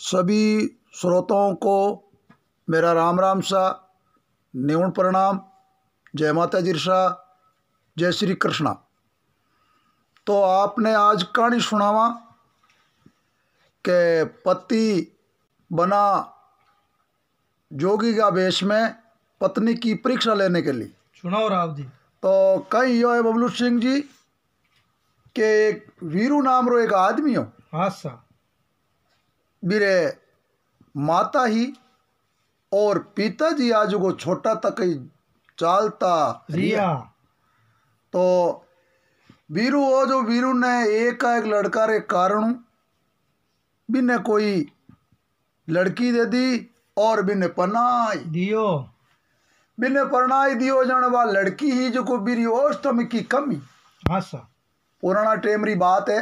सभी श्रोताओं को मेरा राम राम सा निवण प्रणाम जय माता शाह जय श्री कृष्णा तो आपने आज कहानी सुनावा के पति बना जोगी का वेश में पत्नी की परीक्षा लेने के लिए सुनाओ राव जी तो कहीं यो है बबलू सिंह जी के एक वीरू नाम रो एक आदमी हो हाँ सा मेरे माता ही और पिताजी आज को छोटा तक ही चालता रिया तो वीरू हो जो वीरू ने एक एक लड़का रे कारण भी ने कोई लड़की दे दी और बिने पना दियो बिने परनाई दियो जन वा लड़की ही जो को बीरी ओष्टम की कमी सर पुराना टेमरी बात है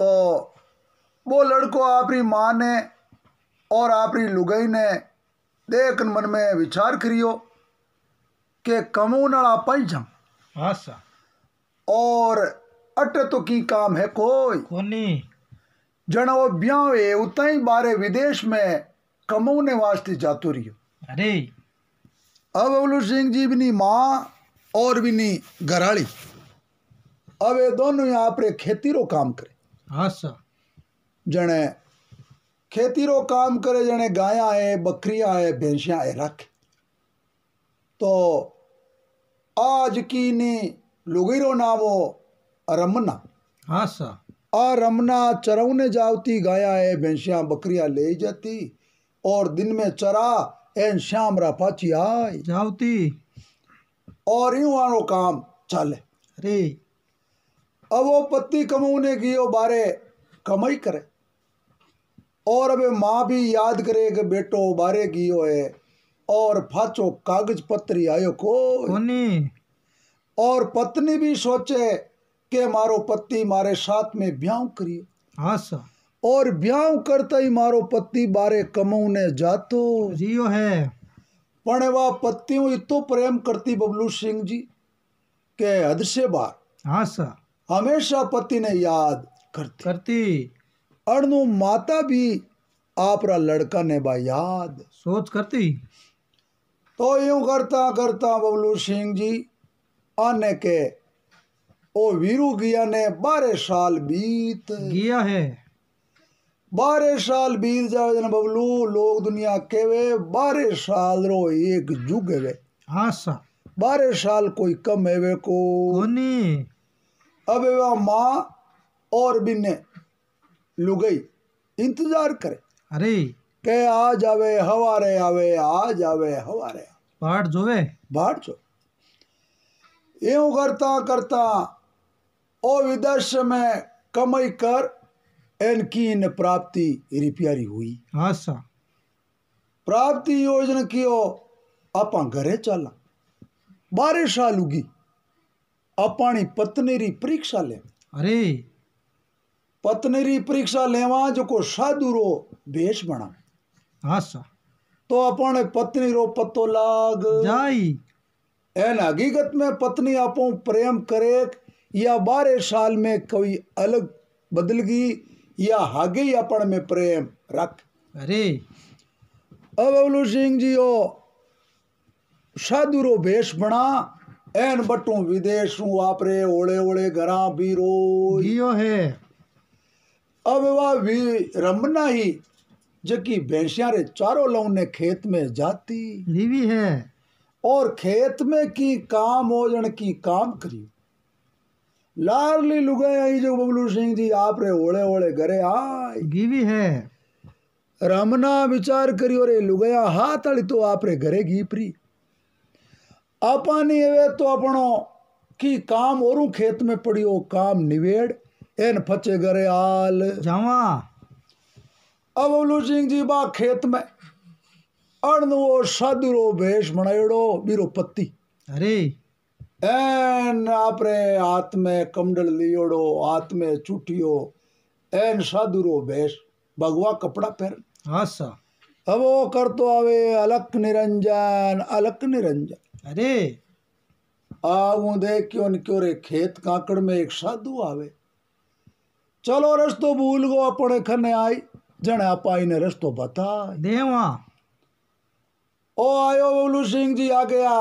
तो वो लड़को आपरी माँ ने और आपरी लुगाई ने देख मन में विचार करियो के कमू नड़ा पंचम हाँ और अट तो की काम है कोई कोनी जन वो ब्याह है ही बारे विदेश में कमाने वास्ते जातो रियो अरे अब अवलू सिंह जी भी नहीं माँ और भी नहीं घराली अब ये दोनों यहाँ पर खेती रो काम करे हाँ सर जने खेती रो काम करे जने गाया है बकरिया है भैंसियां है रख तो आज की ने रो ना वो रमना हाँ सा आ रमना चरवने जावती गाया है भैंसियां बकरियां ले जाती और दिन में चरा एन श्याम रा पाची आए जावती और यूं आनो काम चले अरे अब वो पत्ती कमाने की बारे कमाई करे और अब माँ भी याद करे कि बेटो बारे की हो है और फाचो कागज पत्री आयो को और पत्नी भी सोचे के मारो पति मारे साथ में ब्याह करियो हाँ सर और ब्याह करता ही मारो पति बारे कमाऊ ने जातो जियो है पण वह पत्तियों इतो प्रेम करती बबलू सिंह जी के हद से बार हाँ सर हमेशा पति ने याद करती करती अड़नो माता भी आपरा लड़का ने बा याद सोच करती तो यूं करता करता बबलू सिंह जी आने के ओ वीरू गिया ने बारह साल बीत गया है बारह साल बीत जावे जन बबलू लोग दुनिया के वे बारह साल रो एक युग है हाँ सा बारह साल कोई कम है वे को कोनी अब वह माँ और बिन्ने लुगई इंतजार करे अरे के आ जावे हवा रे आवे आ जावे हवा हवारे बाट जोवे बाढ़ जो यूं करता करता ओ विदेश में कमाई कर इनकी इन प्राप्ति रिपियारी हुई आशा अच्छा। प्राप्ति योजना की ओ आपा घरे चला बारिश आलूगी अपनी पत्नी री परीक्षा ले अरे पत्नी री परीक्षा लेवा जो साधु रो भेष बना हाँ तो अपने पत्नी रो पत्तो लाग जाई एन हकीकत में पत्नी आपो प्रेम करे या बारह साल में कोई अलग बदल गई या हागे अपन में प्रेम रख अरे अब अबलू सिंह जी ओ साधु रो भेष बना एन बटू विदेश आप रे ओले ओले घर भी रो है अब वह भी रमना ही जो कि भैंसिया रे चारों ने खेत में जाती लीवी है और खेत में की काम ओजन की काम करी लारली लुगाई जो बबलू सिंह जी आप रे ओले ओले गरे आय गीवी है रमना विचार करी और लुगाया हाथ अड़ी तो आप रे घरे गीपरी अपनी एवे तो अपनो की काम और खेत में पड़ी हो काम निवेड़ इन फचे गरे आल जावा अब अवलू सिंह जी बा खेत में अणनुओ साधुरो भेष बनायोड़ो बीरो पत्ती अरे एन आपरे हाथ में लियोड़ो हाथ चुटियो एन साधुरो भेष भगवा कपड़ा पहन हाँ अब वो कर तो आवे अलक निरंजन अलक निरंजन अरे आगू देख क्यों रे खेत कांकड़ में एक साधु आवे चलो रस्तो भूल गो अपने खने आई जने आपाई ने रस्तो बता देवा ओ आयो बबलू सिंह जी आ गया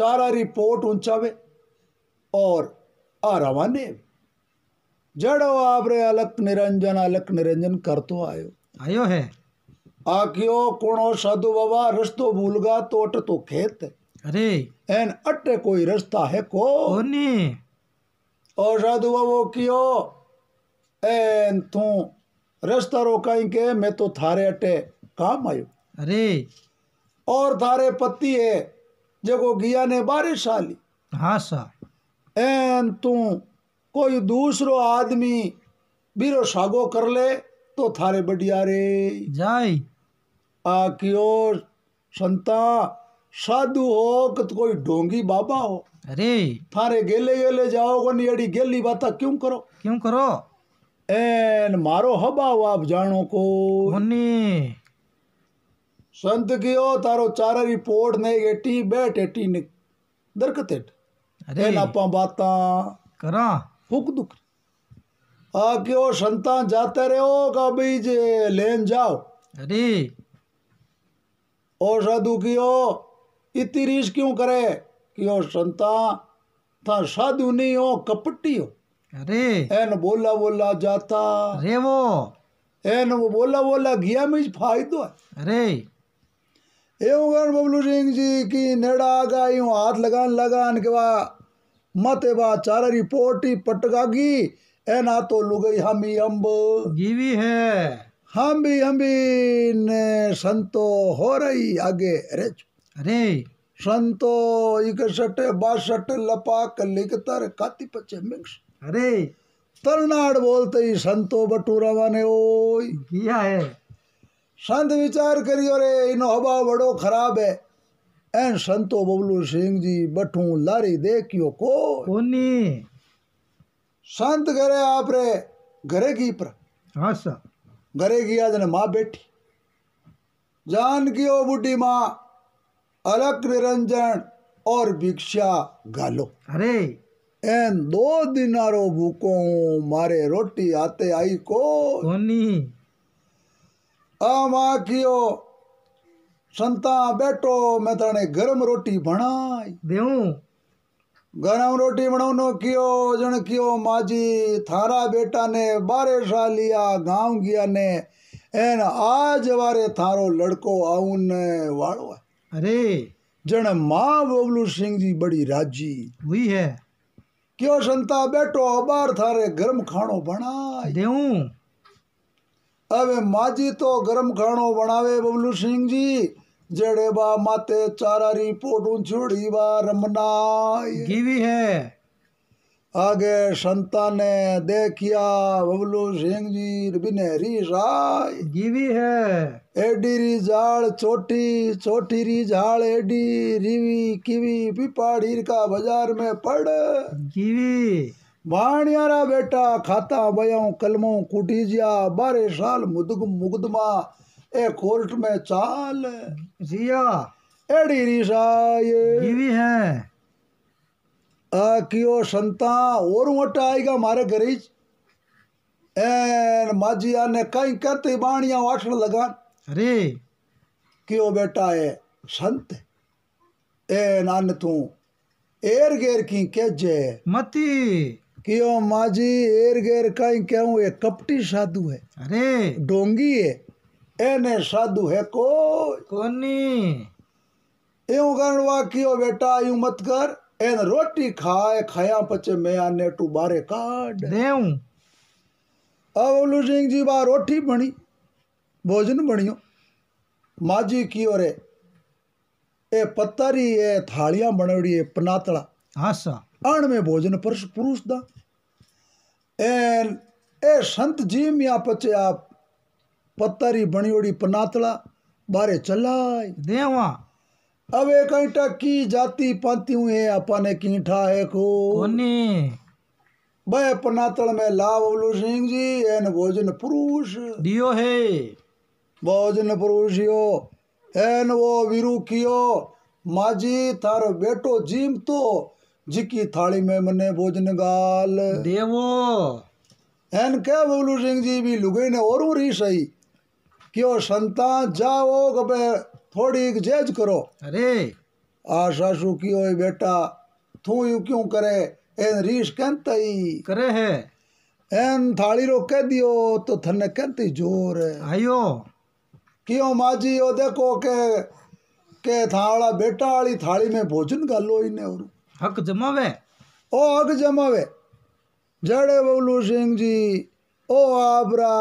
चारा रिपोर्ट ઊંચાવે और आ रवाने जड़ो आप रे अलक निरंजन अलक निरंजन कर तो आयो आयो है आखियो कुणो साधु बाबा रस्तो भूल गा तो अट तो खेत अरे एन अट्टे कोई रस्ता है को ओ साधु बाबो कियो એન તું રસ્તા રોકાઈ के मैं तो थारे अटे काम आयो अरे और थारे पति है जको गिया ने बारिश आली हाँ सा एन तू कोई दूसरो आदमी बीरो सागो कर ले तो थारे बढ़िया रे जाई आकियो संता साधु हो कत कोई ढोंगी बाबा हो अरे थारे गेले गेले जाओ कोनी अड़ी गेली बात क्यों करो क्यों करो एन मारो हबाव आप जानो को मुन्नी संत कियो तारो चारा रिपोर्ट ने गेटी बैठ एटी ने दरकत एट अरे आपा बाता करा फुक दुख आ क्यों संता जाते रहो का जे लेन जाओ अरे ओ साधु कियो इतनी रीस क्यों करे कियो संता था साधु नहीं हो कपटी हो अरे एन बोला बोला जाता अरे वो एन वो बोला बोला गया मिज फायदो तो है अरे एवं बबलू सिंह जी की नेड़ा आगा यूं हाथ लगान लगान के बा मते बा चारा रिपोर्टी पटकागी एना तो लु गई हम ही अम्ब जीवी है हम भी हम भी ने संतो हो रही आगे अरे अरे संतो इकसठ बासठ लपाक लिखतर काती पचे मिक्स अरे तरनाड बोलते ही संतो बटूरा माने ओ किया है संत विचार करियो रे इन हवा बड़ो खराब है एन संतो बबलू सिंह जी बटू लारी देखियो को कोनी संत घरे आप रे घरे की पर हाँ सर घरे की आज ने माँ बैठी जान की ओ बूढ़ी माँ अलग निरंजन और भिक्षा गालो अरे એમ દો દિનારો ભૂકો મારે રોટી હાથે આઈ કો કોની આ માં કયો સંતા બેટો મેં તને ગરમ રોટી ભણાય દેવું ગરમ રોટી ભણવનો કયો જણ કયો માજી થારા બેટાને બારે સાલિયા ગામ ગયા ને એન આ જવારે થારો લડકો આવું ને વાળવા અરે જણ મા બોબલુ સિંહજી બડી રાજી હુઈ હે કયો સંતા બેઠો અબાર થારે ગરમ ખાણો ભણાય દેવું હવે માજી તો ગરમ ખાણો ભણાવે બબલુ સિંહજી જેડે બા માતે ચારારી પોટું છોડી બા રમનાય ગીવી હે आगे संता ने देखिया बबलू सिंह जी बिनेरी राय जीवी है एडी री झाड़ छोटी छोटी री झाड़ एडी रीवी किवी पिपाड़ी का बाजार में पड़ जीवी बाणियारा बेटा खाता बया कलमो कुटी जिया बारह साल मुदग मुकदमा ए कोर्ट में चाल जिया एडी री राय जीवी है कियो संता और मोटा आएगा मारे गरीज एन माजिया ने कई कहते बाणिया वासन लगा अरे क्यों बेटा है संत ए नान तू एर गेर की कह जे मती क्यों माजी एर गेर कई कहूँ ये कपटी साधु है अरे डोंगी है एने साधु है को कोनी यूं करवा क्यों बेटा यूं मत कर एन रोटी खाए खाया पचे मैया नेटू बारे काट देऊ अब सिंह जी बा रोटी बनी भोजन बनियो माजी की और ए पत्तरी ए थालियां बनवड़ी ए पनातला हासा अण में भोजन परस पुरुष दा एन ए संत जी मिया पचे आप पत्तरी बनियोड़ी पनातला बारे चलाई देवा अब एक ऐटा की जाति पातियों है अपने कीठा है को भाई वह पनातल में लाभ बोलू सिंह जी एन भोजन पुरुष दियो है भोजन पुरुष यो एन वो वीरू कियो माजी थारो बेटो जीम तो जिकी थाली में मने भोजन गाल देवो एन क्या बोलू सिंह जी भी लुगे ने और सही क्यों संता जाओ कभी थोड़ी થોડીક જેજ કરો અરે આ સાસુ કયો બેટા થું યુ ક્યું કરે એન રીસ કેંતઈ करे है एन थाली रो कह दियो तो थने कहती जोर આયો क्यों माजी ओ देखो के के थाला बेटा वाली थाली में भोजन कर लो इन्हें और हक जमावे ओ हक जमावे जड़े बबलू सिंह जी ओ आबरा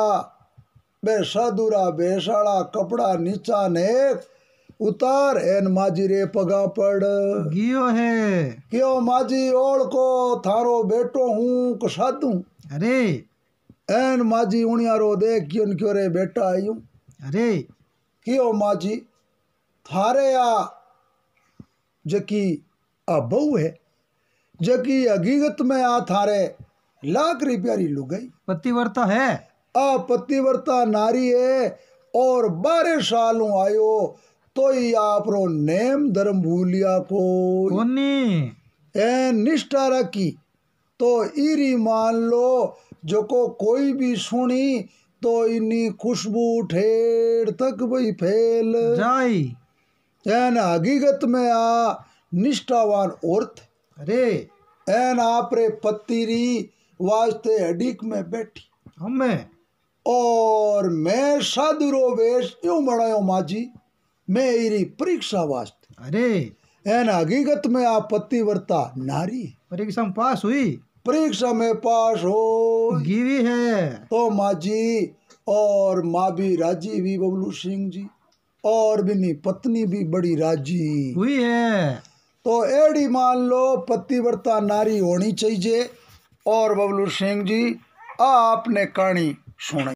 बे साधुरा बेसाड़ा कपड़ा नीचा नेक उतार एन माजी रे पगा पड़ गियो है क्यों माजी ओढ़ को थारो बेटो हूँ कसादू अरे एन माजी उनिया रो दे क्यों क्यों रे बेटा आयू अरे क्यों माजी थारे या जकी आ बहू है जकी हकीकत में आ थारे लाख रुपया री गई पतिवर्ता है आ पतिवर्ता नारी है और बारह सालों आयो तो आप नेम धर्म भूलिया को निष्ठा रखी तो इरी मान लो जो को कोई भी सुनी तो इनी खुशबू ठेर तक भई फेल जाई हकीकत में आ निष्ठावान औरत अरे एन आपरे पत्तीरी वास्ते अडिक में बैठी हमें और मैं साधु वेश यू मड़ा माजी मेरी परीक्षा वास्ते अरे एन हकीकत में आप पतिव्रता नारी परीक्षा में पास हुई परीक्षा में पास हो गिरी है तो माँ जी और माँ भी राजी भी बबलू सिंह जी और बिनी पत्नी भी बड़ी राजी हुई है तो एडी मान लो पतिव्रता नारी होनी चाहिए और बबलू सिंह जी आपने कहानी सुनाई